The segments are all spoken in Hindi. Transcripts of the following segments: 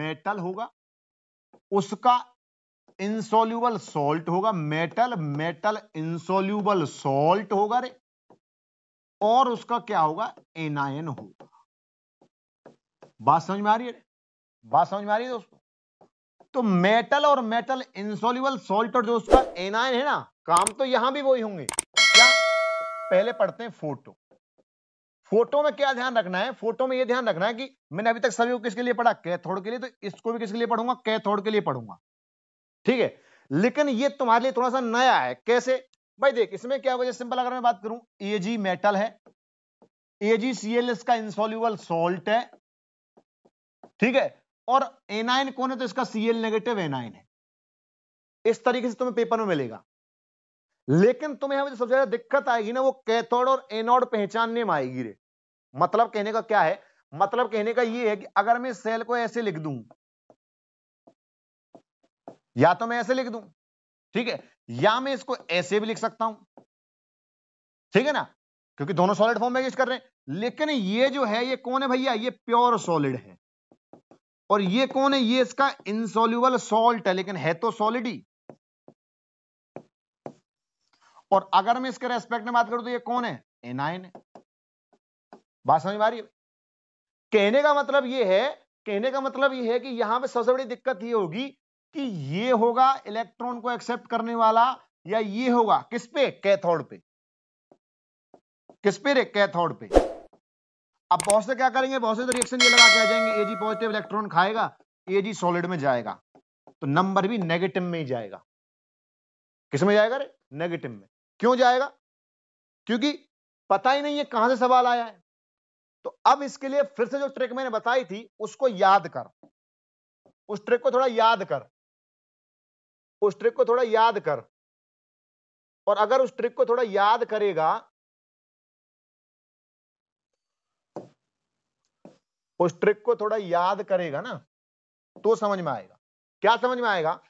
मेटल होगा उसका इंसोल्यूबल सॉल्ट होगा मेटल मेटल इंसोल्यूबल सॉल्ट होगा रे और उसका क्या होगा एनायन होगा बात समझ में आ रही है बात समझ में आ रही है दोस्तों तो मेटल और मेटल इंसोल्यूबल सॉल्ट और जो उसका एनायन है ना काम तो यहां भी वही होंगे क्या पहले पढ़ते हैं फोटो फोटो में क्या ध्यान रखना है फोटो में ये ध्यान रखना है कि मैंने अभी तक सभी को किसके लिए पढ़ा कैथोड के लिए तो इसको भी किसके लिए पढ़ूंगा कैथोड के लिए पढ़ूंगा ठीक है लेकिन ये तुम्हारे लिए थोड़ा सा नया है कैसे भाई देख इसमें क्या वजह सिंपल अगर मैं बात करूं जी मेटल है एजीसीएल इसका इंसोल्यूबल सोल्ट है ठीक है और एनाइन कौन है तो इसका सीएल नेगेटिव एनाइन है इस तरीके से तुम्हें पेपर में मिलेगा लेकिन तुम्हें हमें सबसे ज्यादा दिक्कत आएगी ना वो कैथोड और एनोड पहचानने में आएगी रे मतलब कहने का क्या है मतलब कहने का ये है कि अगर मैं सेल को ऐसे लिख दूं या तो मैं ऐसे लिख दूं ठीक है या मैं इसको ऐसे भी लिख सकता हूं ठीक है ना क्योंकि दोनों सॉलिड फॉर्म में यूज कर रहे हैं लेकिन ये जो है ये कौन है भैया ये प्योर सॉलिड है और ये कौन है ये इसका इनसोल्यूबल सॉल्ट है लेकिन है तो सॉलिड ही और अगर मैं इसके रेस्पेक्ट में बात करूं तो ये कौन है एनायन है बात समझ में कहने का मतलब ये है कहने का मतलब ये है कि यहां पे सबसे बड़ी दिक्कत ये होगी कि ये होगा इलेक्ट्रॉन को एक्सेप्ट करने वाला या ये होगा किस पे कैथोड पे किस पे रे कैथोड पे अब बहुत से क्या करेंगे बहुत से तो रिएक्शन ये लगा के आ जाएंगे एजी पॉजिटिव इलेक्ट्रॉन खाएगा एजी सॉलिड में जाएगा तो नंबर भी नेगेटिव में ही जाएगा किस में जाएगा रे नेगेटिव में क्यों जाएगा क्योंकि पता ही नहीं है कहां से सवाल आया है तो अब इसके लिए फिर से जो ट्रिक मैंने बताई थी उसको याद कर उस ट्रिक को थोड़ा याद कर उस ट्रिक को थोड़ा याद कर और अगर उस ट्रिक को थोड़ा याद करेगा उस ट्रिक को थोड़ा याद करेगा ना तो समझ में आएगा क्या समझ में आएगा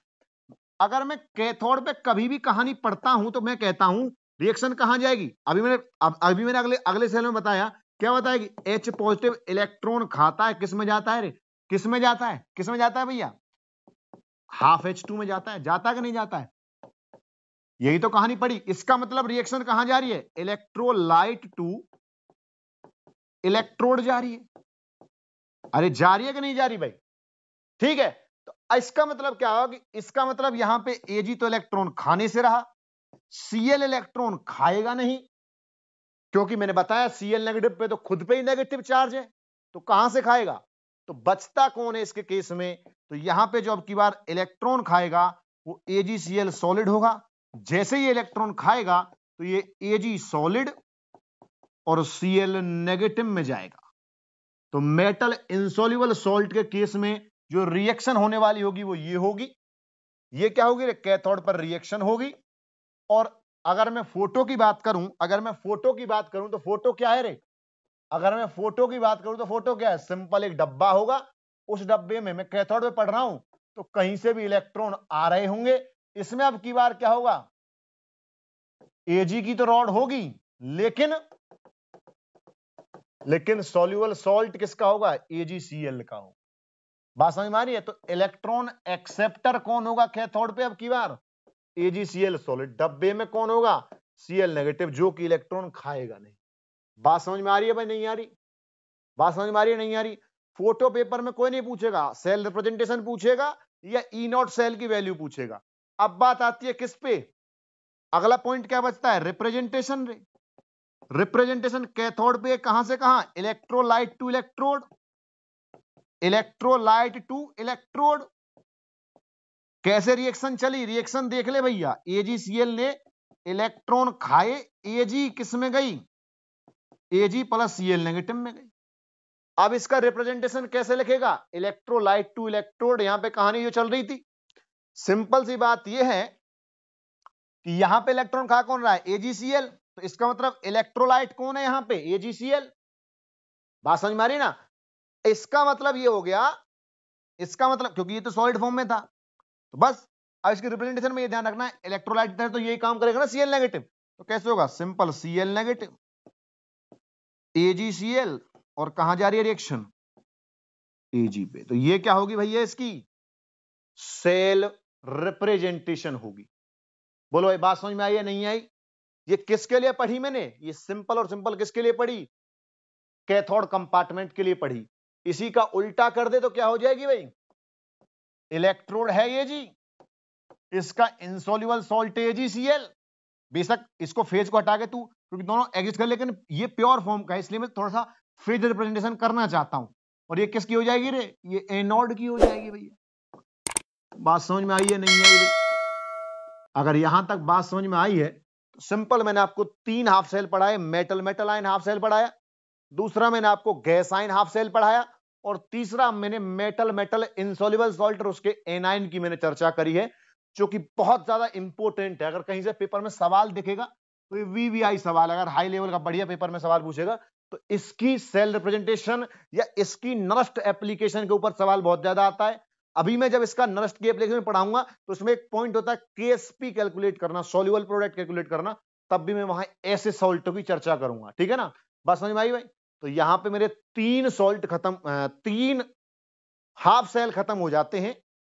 अगर मैं कैथोड पे कभी भी कहानी पढ़ता हूं तो मैं कहता हूं रिएक्शन कहां जाएगी अभी मैंने अभी मैंने अगले अगले सेल में बताया क्या बताया कि एच पॉजिटिव इलेक्ट्रॉन खाता है किस में जाता है रे किस में जाता है किस में जाता है भैया हाफ एच टू में जाता है जाता कि नहीं जाता है यही तो कहानी पड़ी इसका मतलब रिएक्शन कहां जा रही है इलेक्ट्रोलाइट टू इलेक्ट्रोड जा रही है अरे जा रही है कि नहीं जा रही भाई ठीक है तो इसका मतलब क्या होगा कि इसका मतलब यहां पे एजी तो इलेक्ट्रॉन खाने से रहा सीएल इलेक्ट्रॉन खाएगा नहीं क्योंकि मैंने बताया सीएल नेगेटिव पे तो खुद पे ही नेगेटिव चार्ज है तो कहां से खाएगा तो बचता कौन है इसके केस में तो यहां पे जो अब की बार इलेक्ट्रॉन खाएगा वो एजीसीएल सॉलिड होगा जैसे ही इलेक्ट्रॉन खाएगा तो ये एजी सॉलिड और सीएल नेगेटिव में जाएगा तो मेटल इंसोल्यूबल सॉल्ट के केस में जो रिएक्शन होने वाली होगी वो ये होगी ये क्या होगी कैथोड पर रिएक्शन होगी और अगर मैं फोटो की बात करूं अगर मैं फोटो की बात करूं तो फोटो क्या है रे अगर मैं फोटो की बात करूं तो फोटो क्या है सिंपल एक डब्बा होगा उस डब्बे में मैं कैथोड में पढ़ रहा हूं तो कहीं से भी इलेक्ट्रॉन आ रहे होंगे इसमें अब की बार क्या होगा एजी की तो रॉड होगी लेकिन लेकिन सोल्यूबल सॉल्ट किसका होगा एजीसीएल का होगा बात समझ में आ रही है तो इलेक्ट्रॉन एक्सेप्टर कौन होगा कैथोड पे अब की बार एजीसीएल सॉलिड डब्बे में कौन होगा सीएल नेगेटिव जो कि इलेक्ट्रॉन खाएगा नहीं बात समझ में आ रही है भाई नहीं आ रही बात समझ में आ रही है नहीं आ रही फोटो पेपर में कोई नहीं पूछेगा सेल रिप्रेजेंटेशन पूछेगा या ई नॉट सेल की वैल्यू पूछेगा अब बात आती है किस पे अगला पॉइंट क्या बचता है रिप्रेजेंटेशन रिप्रेजेंटेशन कैथोड पे कहां से कहा electrolyte to electrode electrolyte to electrode कैसे रिएक्शन चली रिएक्शन देख ले भैया एजीसीएल ने इलेक्ट्रॉन खाए एजी किस में गई एजी प्लस सीएल नेगेटिव में गई अब इसका रिप्रेजेंटेशन कैसे लिखेगा इलेक्ट्रोलाइट टू इलेक्ट्रोड यहां पे कहानी जो चल रही थी सिंपल सी बात यह है कि यहां पे इलेक्ट्रॉन खा कौन रहा है एजीसीएल तो इसका मतलब इलेक्ट्रोलाइट कौन है यहां पे एजीसीएल बात समझ मारी ना इसका मतलब ये हो गया इसका मतलब क्योंकि ये तो सॉलिड फॉर्म में था तो बस अब इसके रिप्रेजेंटेशन में ये ध्यान रखना है इलेक्ट्रोलाइट तो यही काम करेगा ना सीएल नेगेटिव तो कैसे होगा सिंपल सीएल नेगेटिव एजीसीएल और कहा जा रही है रिएक्शन एजी पे तो ये क्या होगी भैया इसकी सेल रिप्रेजेंटेशन होगी बोलो भाई बात समझ में आई या नहीं आई ये किसके लिए पढ़ी मैंने ये सिंपल और सिंपल किसके लिए पढ़ी कैथोड कंपार्टमेंट के लिए पढ़ी इसी का उल्टा कर दे तो क्या हो जाएगी भाई इलेक्ट्रोड है ये जी इसका इंसोल्यूबल सोल्ट है जी सी एल बेशक इसको फेज को हटा के तू क्योंकि दोनों एग्जिस्ट कर लेकिन ये प्योर फॉर्म का है इसलिए मैं थोड़ा सा फेज रिप्रेजेंटेशन करना चाहता हूं और ये किसकी हो जाएगी रे ये एनोड की हो जाएगी भैया बात समझ में आई है नहीं आई अगर यहां तक बात समझ में आई है तो सिंपल मैंने आपको तीन हाफ सेल पढ़ाए metal metal ion half cell पढ़ाया दूसरा मैंने आपको गैसाइन हाफ सेल पढ़ाया और तीसरा मैंने मेटल मेटल इंसोल्यूबल सॉल्ट और उसके एनाइन की मैंने चर्चा करी है जो कि बहुत ज्यादा इंपोर्टेंट है अगर कहीं से पेपर में सवाल दिखेगा तो ये वीवीआई सवाल अगर हाई लेवल का बढ़िया पेपर में सवाल पूछेगा तो इसकी सेल रिप्रेजेंटेशन या इसकी नष्ट एप्लीकेशन के ऊपर सवाल बहुत ज्यादा आता है अभी मैं जब इसका नष्ट की एप्लीकेशन पढ़ाऊंगा तो उसमें एक पॉइंट होता है केएसपी कैलकुलेट करना सोल्यूबल प्रोडक्ट कैलकुलेट करना तब भी मैं वहां ऐसे सॉल्टों की चर्चा करूंगा ठीक है ना बस समझ में भाई तो यहां पे मेरे तीन सॉल्ट खत्म तीन हाफ सेल खत्म हो जाते हैं